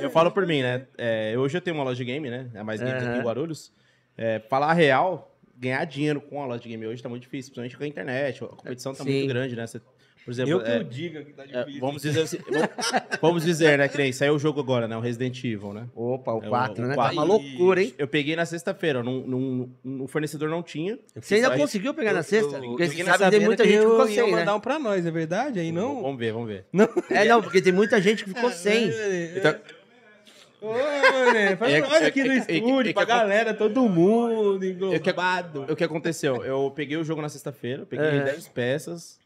Eu falo por mim, né? É, hoje eu tenho uma loja de game, né? É mais uhum. aqui em Guarulhos. É, falar a real, ganhar dinheiro com a loja de game hoje tá muito difícil, principalmente com a internet. A competição tá Sim. muito grande, né? Você, por exemplo, eu que é, eu diga que tá é, difícil. É, vamos dizer, assim, vamos, vamos dizer, né, que nem saiu o jogo agora, né? O Resident Evil, né? Opa, o 4, é, né? 4. Tá uma loucura, hein? Eu peguei na sexta-feira, o fornecedor não tinha. Você ainda conseguiu pegar eu, na sexta? Eu, eu, porque você sabe tem muita gente que ficou sem, né? mandar um pra nós, é verdade? Aí não... Vamos ver, vamos ver. Não. É, não, porque tem muita gente que ficou é, sem. Né? Então... Ô, mané, faz é um olha aqui é no é estúdio, pra galera, todo mundo englobado. O que aconteceu? Eu peguei o jogo na sexta-feira, peguei 10 peças.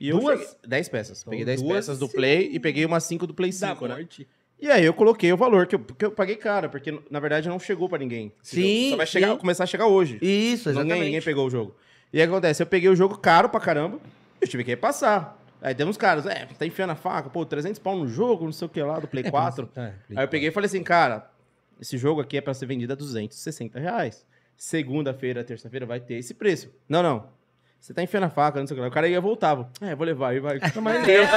duas? 10 peças. Então peguei 10 peças do Play e peguei umas 5 do Play 5, né? E aí eu coloquei o valor que eu, que eu paguei caro, porque na verdade não chegou para ninguém. Sim. Só vai chegar, começar a chegar hoje. Isso, exatamente. Ninguém, ninguém pegou o jogo. E aí, o que acontece? Eu peguei o jogo caro pra caramba, eu tive que passar. Aí uns caras, é, tá enfiando a faca, pô, 300 pau no jogo, não sei o que lá, do Play 4. Mas, é, tá, Play aí eu peguei 4. e falei assim, cara, esse jogo aqui é pra ser vendido a 260 reais. Segunda-feira, terça-feira vai ter esse preço. Não, não. Você tá enfiando a faca, não sei o que lá. O cara ia voltava. É, vou levar aí, vai. Mas Deus.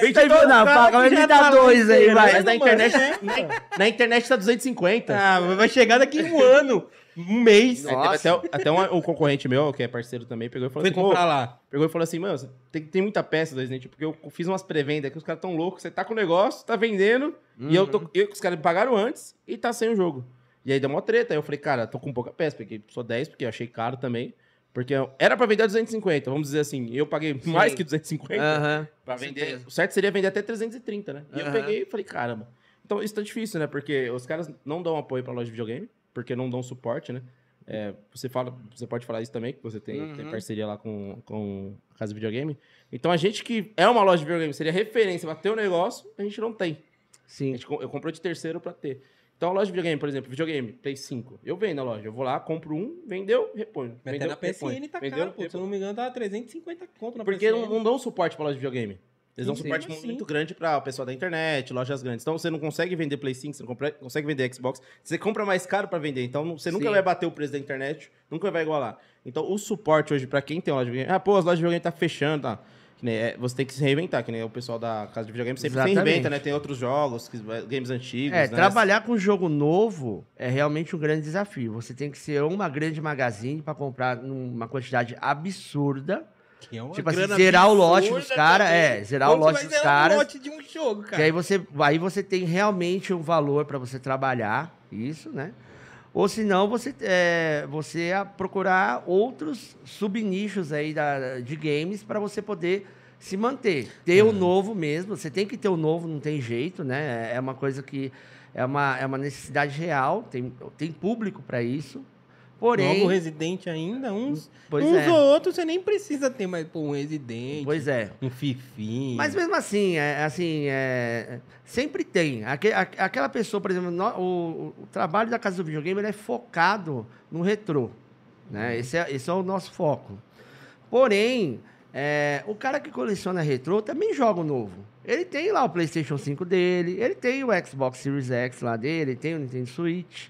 Vem te enfiando a faca, mas me dá dois aí, vai. Mas na internet, né? na, na internet tá 250. Ah, mas vai chegar daqui um ano um mês. até, até um, um concorrente meu, que é parceiro também, pegou e falou Foi assim, comprar lá. Pegou e falou assim, mano, tem, tem muita peça dois Resident né? porque eu fiz umas pré-vendas que os caras tão loucos, você tá com o negócio, tá vendendo, uhum. e eu tô, uhum. eu, os caras me pagaram antes e tá sem o jogo. E aí deu uma treta, aí eu falei, cara, tô com pouca peça, peguei só 10, porque eu achei caro também. Porque era para vender 250, vamos dizer assim. Eu paguei Sim. mais que 250 uhum. para vender. O certo seria vender até 330, né? E uhum. eu peguei e falei, caramba. Então isso tá difícil, né? Porque os caras não dão apoio para loja de videogame porque não dão suporte, né? É, você, fala, você pode falar isso também, que você tem, uhum. tem, parceria lá com, com a casa de videogame. Então a gente que é uma loja de videogame, seria referência para ter o um negócio, a gente não tem. Sim. Gente, eu compro de terceiro para ter. Então a loja de videogame, por exemplo, videogame, Play 5, eu venho na loja, eu vou lá, compro um, vendeu, reponho. Mas tá vendeu, até na PSN reponho. tá vendeu, caro, pô, se eu não me engano tá 350 conto na Porque PSN. Porque não, não dão suporte pra loja de videogame. Eles dão suporte muito grande para o pessoal da internet, lojas grandes. Então você não consegue vender Play 5, você não compre, consegue vender Xbox. Você compra mais caro para vender. Então você nunca Sim. vai bater o preço da internet, nunca vai igualar. Então o suporte hoje para quem tem loja de videogame. Ah, pô, as lojas de videogame tá fechando, tá? É, você tem que se reinventar, que nem o pessoal da casa de videogame sempre Exatamente. se reinventa, né? Tem outros jogos, eh, games antigos. É, né? trabalhar com um jogo novo é realmente um grande desafio. Você tem que ser uma grande magazine para comprar uma quantidade absurda que é uma tipo assim, zerar o lote dos caras. É, zerar Como o lote dos caras. Um lote de um jogo, cara. E aí você, aí você tem realmente um valor para você trabalhar isso, né? Ou senão você, é, você procurar outros subnichos aí da, de games para você poder se manter. Ter uhum. o novo mesmo, você tem que ter o novo, não tem jeito, né? É, é uma coisa que é uma, é uma necessidade real, tem, tem público para isso. Porém. Logo residente ainda, uns, pois uns é. ou outros você nem precisa ter mais pô, um residente. Pois é. Um fifinho. Mas mesmo assim, é, assim, é, sempre tem. Aqu aquela pessoa, por exemplo, no, o, o, trabalho da Casa do Videogame é focado no retrô. Né? Uhum. Esse, é, esse é o nosso foco. Porém, é, o cara que coleciona retrô também joga o novo. Ele tem lá o PlayStation 5 dele, ele tem o Xbox Series X lá dele, ele tem o Nintendo Switch.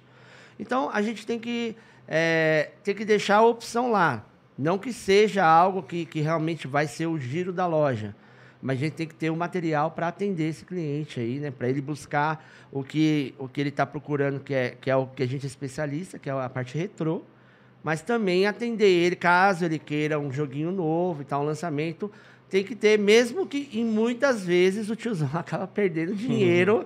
Então, a gente tem que é, tem que deixar a opção lá. Não que seja algo que, que realmente vai ser o giro da loja, mas a gente tem que ter o um material para atender esse cliente aí, né? Para ele buscar o que, o que ele está procurando, que é, que é o que a gente é especialista, que é a parte retrô, mas também atender ele caso ele queira um joguinho novo e tal, um lançamento. Tem que ter, mesmo que e muitas vezes o tiozão acaba perdendo uhum. dinheiro. Uhum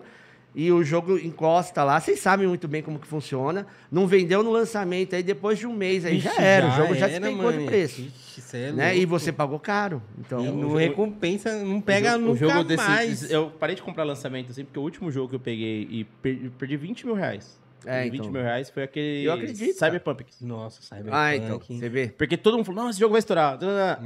e o jogo encosta lá. Vocês sabem muito bem como que funciona. Não vendeu no lançamento, aí depois de um mês aí Ixi, já era, já o jogo já tem despencou de preço. Ixi, é né? E você pagou caro. Então, e não jogo... recompensa, não pega o jogo, nunca o jogo desse, Eu parei de comprar lançamento assim, porque o último jogo que eu peguei e perdi, 20 mil reais. É, 20 então. mil reais foi aquele. Eu acredito. Cyberpunk. Nossa, Cyberpunk. Ah, então. Você vê. Porque todo mundo falou, nossa, esse jogo vai estourar.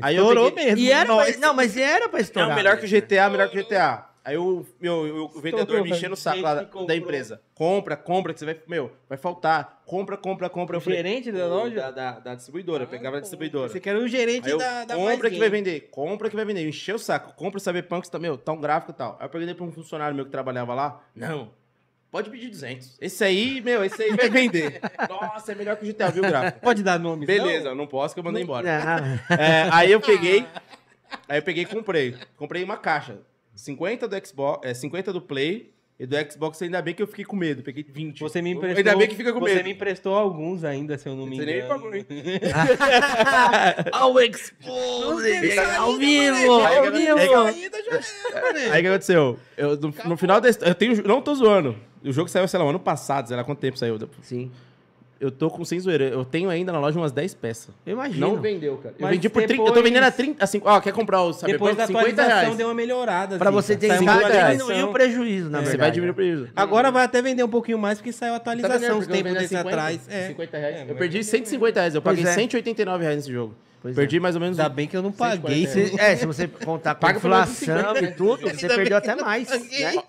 Aí Estourou peguei... mesmo. E era pra... Não, mas era pra estourar. É melhor que o GTA, melhor que o GTA. Aí o, meu, o vendedor me enchendo o saco lá da, empresa. Compra, compra, que você vai. Meu, vai faltar. Compra, compra, compra. O gerente da loja? Da, da, da distribuidora. Ah, pegava da distribuidora. Você quer o gerente eu, da, da Compra que vai vender. Compra que vai vender. Encheu o saco. Compra saber Cyberpunk, tá, meu, tá um gráfico e tal. Aí eu perguntei pra um funcionário meu que trabalhava lá. Não. Pode pedir 200. Esse aí, meu, esse aí vai vender. Nossa, é melhor que o GTA, viu, gráfico? Pode dar nome, Beleza, não, não posso que eu mandei embora. Ah. É, aí eu ah. peguei. Aí eu peguei e comprei. Comprei uma caixa. 50 do Xbox, é, 50 do Play e do Xbox ainda bem que eu fiquei com medo, peguei 20. Você me emprestou. Ainda bem que fica com você medo. Você me emprestou alguns ainda, se eu não me você engano. Você nem pagou, pagou, Ao Expose! Ao vivo! Ao vivo! Aí o que aconteceu? Eu, no, no final da eu tenho, não tô zoando. O jogo saiu, sei lá, ano passado, sei lá quanto tempo saiu. Sim. Eu tô com sem zoeira. Eu tenho ainda na loja umas 10 peças. Eu imagino. Não vendeu, cara. Eu Mas vendi por 30. Eu tô vendendo a 30. Assim, ó, quer comprar o saber Depois da 50 atualização reais. deu uma melhorada. Pra assim, você ter Saiu uma cada diminuir o prejuízo, na é, Você verdade. vai diminuir o prejuízo. Agora vai até vender um pouquinho mais, porque saiu a né, atualização uns vendendo? Porque eu tempos desse 50, atrás. É. 50 reais. É, eu perdi 150 é reais. Eu paguei é. 189 reais nesse jogo. Pois é. perdi mais ou menos. Ainda bem que eu não paguei. Se- é, se você contar com a pelo inflação e tudo, você perdeu até mais. né?